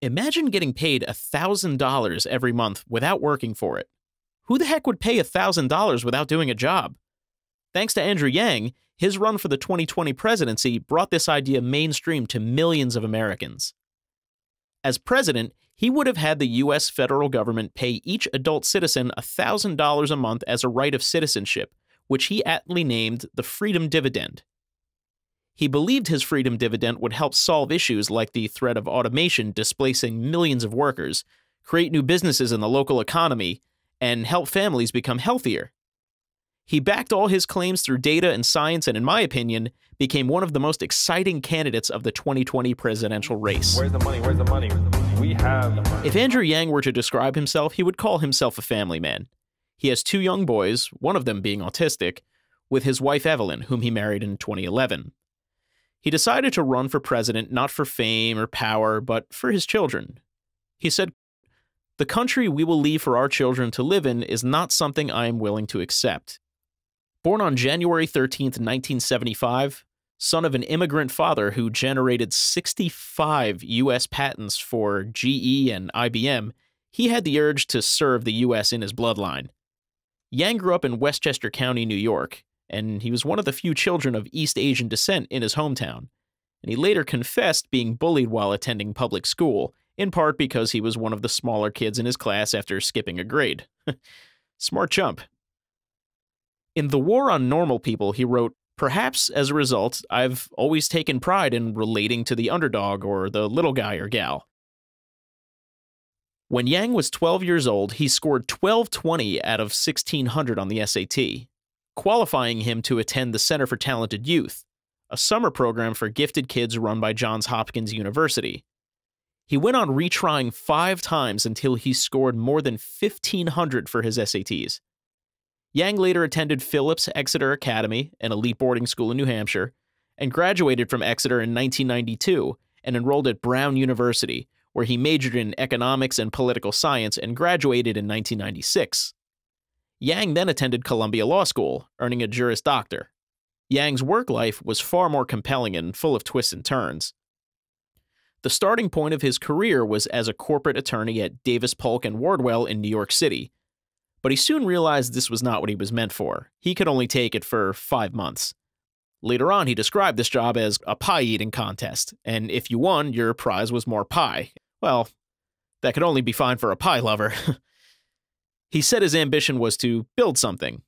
Imagine getting paid $1,000 every month without working for it. Who the heck would pay $1,000 without doing a job? Thanks to Andrew Yang, his run for the 2020 presidency brought this idea mainstream to millions of Americans. As president, he would have had the U.S. federal government pay each adult citizen $1,000 a month as a right of citizenship, which he aptly named the Freedom Dividend. He believed his freedom dividend would help solve issues like the threat of automation displacing millions of workers, create new businesses in the local economy, and help families become healthier. He backed all his claims through data and science, and in my opinion, became one of the most exciting candidates of the 2020 presidential race. Where's the money? Where's the money? We have If Andrew Yang were to describe himself, he would call himself a family man. He has two young boys, one of them being autistic, with his wife Evelyn, whom he married in 2011. He decided to run for president not for fame or power, but for his children. He said, The country we will leave for our children to live in is not something I am willing to accept. Born on January 13, 1975, son of an immigrant father who generated 65 U.S. patents for GE and IBM, he had the urge to serve the U.S. in his bloodline. Yang grew up in Westchester County, New York, and he was one of the few children of East Asian descent in his hometown. And he later confessed being bullied while attending public school, in part because he was one of the smaller kids in his class after skipping a grade. Smart chump. In The War on Normal People, he wrote, Perhaps as a result, I've always taken pride in relating to the underdog or the little guy or gal. When Yang was 12 years old, he scored 1220 out of 1600 on the SAT, qualifying him to attend the Center for Talented Youth, a summer program for gifted kids run by Johns Hopkins University. He went on retrying five times until he scored more than 1,500 for his SATs. Yang later attended Phillips Exeter Academy, an elite boarding school in New Hampshire, and graduated from Exeter in 1992 and enrolled at Brown University, where he majored in economics and political science and graduated in 1996. Yang then attended Columbia Law School, earning a Juris Doctor. Yang's work life was far more compelling and full of twists and turns. The starting point of his career was as a corporate attorney at Davis Polk and Wardwell in New York City. But he soon realized this was not what he was meant for. He could only take it for five months. Later on, he described this job as a pie eating contest, and if you won, your prize was more pie. Well, that could only be fine for a pie lover. He said his ambition was to build something.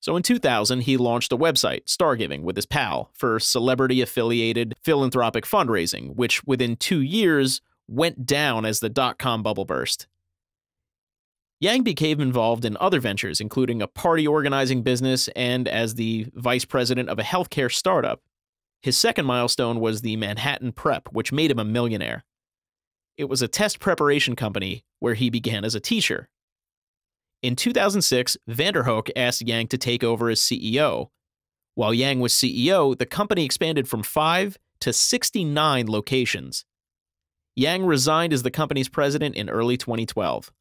So in 2000, he launched a website, Stargiving, with his pal for celebrity affiliated philanthropic fundraising, which within two years went down as the dot com bubble burst. Yang became involved in other ventures, including a party organizing business and as the vice president of a healthcare startup. His second milestone was the Manhattan Prep, which made him a millionaire. It was a test preparation company where he began as a teacher, in 2006, Vanderhoek asked Yang to take over as CEO. While Yang was CEO, the company expanded from 5 to 69 locations. Yang resigned as the company's president in early 2012.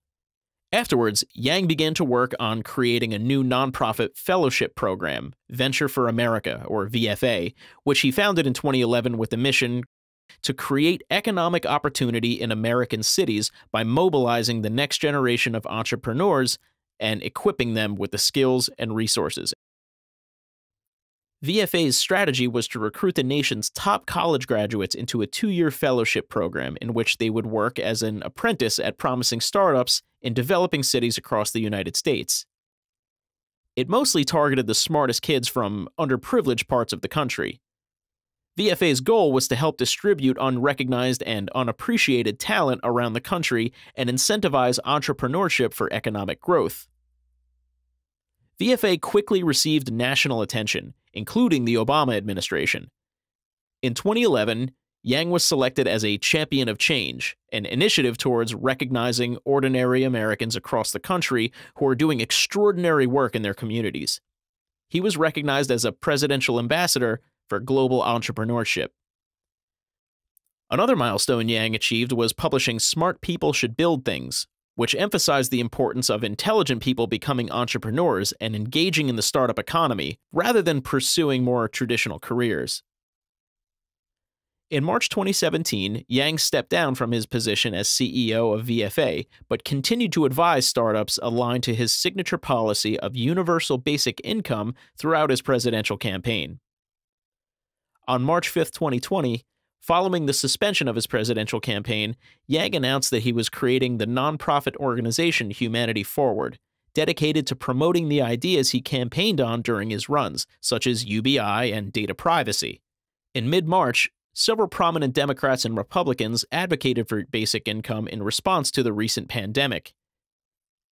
Afterwards, Yang began to work on creating a new nonprofit fellowship program, Venture for America, or VFA, which he founded in 2011 with the mission to create economic opportunity in American cities by mobilizing the next generation of entrepreneurs and equipping them with the skills and resources. VFA's strategy was to recruit the nation's top college graduates into a two year fellowship program in which they would work as an apprentice at promising startups in developing cities across the United States. It mostly targeted the smartest kids from underprivileged parts of the country. VFA's goal was to help distribute unrecognized and unappreciated talent around the country and incentivize entrepreneurship for economic growth. VFA quickly received national attention, including the Obama administration. In 2011, Yang was selected as a Champion of Change, an initiative towards recognizing ordinary Americans across the country who are doing extraordinary work in their communities. He was recognized as a presidential ambassador for global entrepreneurship. Another milestone Yang achieved was publishing Smart People Should Build Things, which emphasized the importance of intelligent people becoming entrepreneurs and engaging in the startup economy rather than pursuing more traditional careers. In March 2017, Yang stepped down from his position as CEO of VFA, but continued to advise startups aligned to his signature policy of universal basic income throughout his presidential campaign. On March 5, 2020, Following the suspension of his presidential campaign, Yang announced that he was creating the nonprofit organization Humanity Forward, dedicated to promoting the ideas he campaigned on during his runs, such as UBI and data privacy. In mid March, several prominent Democrats and Republicans advocated for basic income in response to the recent pandemic.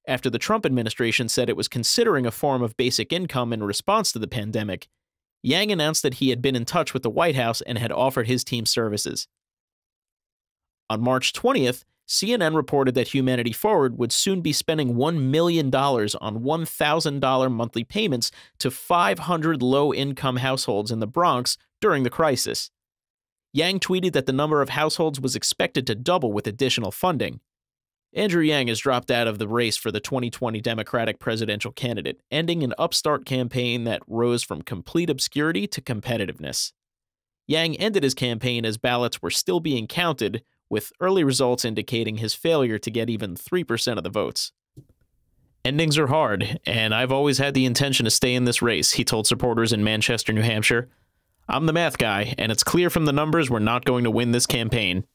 After the Trump administration said it was considering a form of basic income in response to the pandemic, Yang announced that he had been in touch with the White House and had offered his team services. On March 20th, CNN reported that Humanity Forward would soon be spending $1 million on $1,000 monthly payments to 500 low income households in the Bronx during the crisis. Yang tweeted that the number of households was expected to double with additional funding. Andrew Yang has dropped out of the race for the 2020 Democratic presidential candidate, ending an upstart campaign that rose from complete obscurity to competitiveness. Yang ended his campaign as ballots were still being counted, with early results indicating his failure to get even 3% of the votes. Endings are hard, and I've always had the intention to stay in this race, he told supporters in Manchester, New Hampshire. I'm the math guy, and it's clear from the numbers we're not going to win this campaign.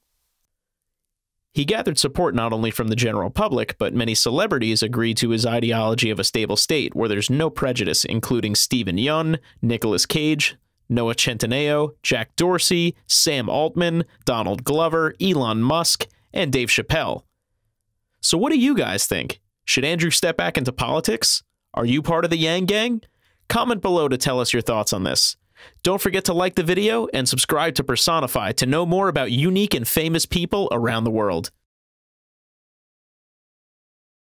He gathered support not only from the general public, but many celebrities agreed to his ideology of a stable state where there's no prejudice, including Stephen Yun, Nicolas Cage, Noah Centineo, Jack Dorsey, Sam Altman, Donald Glover, Elon Musk, and Dave Chappelle. So, what do you guys think? Should Andrew step back into politics? Are you part of the Yang Gang? Comment below to tell us your thoughts on this. Don't forget to like the video and subscribe to Personify to know more about unique and famous people around the world.